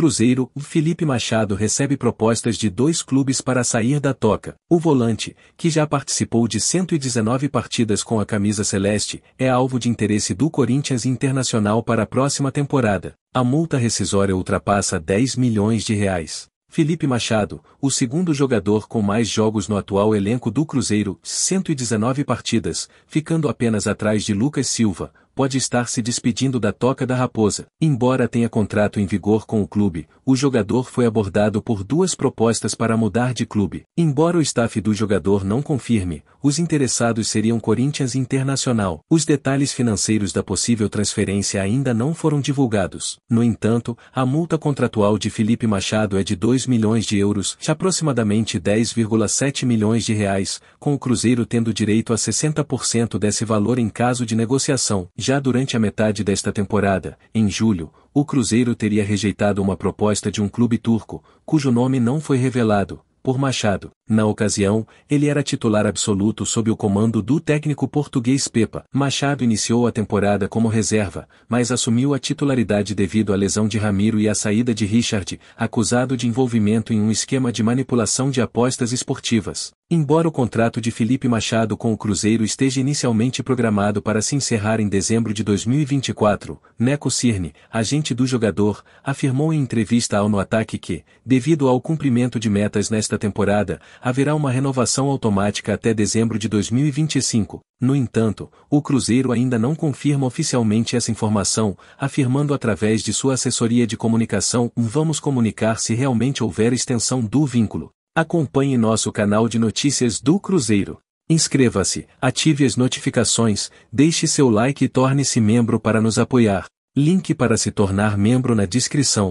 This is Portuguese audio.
Cruzeiro, Felipe Machado recebe propostas de dois clubes para sair da toca. O volante, que já participou de 119 partidas com a camisa celeste, é alvo de interesse do Corinthians Internacional para a próxima temporada. A multa rescisória ultrapassa 10 milhões de reais. Felipe Machado, o segundo jogador com mais jogos no atual elenco do Cruzeiro, 119 partidas, ficando apenas atrás de Lucas Silva, pode estar se despedindo da Toca da Raposa. Embora tenha contrato em vigor com o clube, o jogador foi abordado por duas propostas para mudar de clube. Embora o staff do jogador não confirme, os interessados seriam Corinthians Internacional. Os detalhes financeiros da possível transferência ainda não foram divulgados. No entanto, a multa contratual de Felipe Machado é de 2 milhões de euros, aproximadamente 10,7 milhões de reais, com o Cruzeiro tendo direito a 60% desse valor em caso de negociação, já durante a metade desta temporada, em julho, o Cruzeiro teria rejeitado uma proposta de um clube turco, cujo nome não foi revelado, por Machado. Na ocasião, ele era titular absoluto sob o comando do técnico português Pepa. Machado iniciou a temporada como reserva, mas assumiu a titularidade devido à lesão de Ramiro e à saída de Richard, acusado de envolvimento em um esquema de manipulação de apostas esportivas. Embora o contrato de Felipe Machado com o Cruzeiro esteja inicialmente programado para se encerrar em dezembro de 2024, Neco Cirne, agente do jogador, afirmou em entrevista ao No Ataque que, devido ao cumprimento de metas nesta temporada, haverá uma renovação automática até dezembro de 2025. No entanto, o Cruzeiro ainda não confirma oficialmente essa informação, afirmando através de sua assessoria de comunicação: "Vamos comunicar se realmente houver extensão do vínculo". Acompanhe nosso canal de notícias do Cruzeiro. Inscreva-se, ative as notificações, deixe seu like e torne-se membro para nos apoiar. Link para se tornar membro na descrição.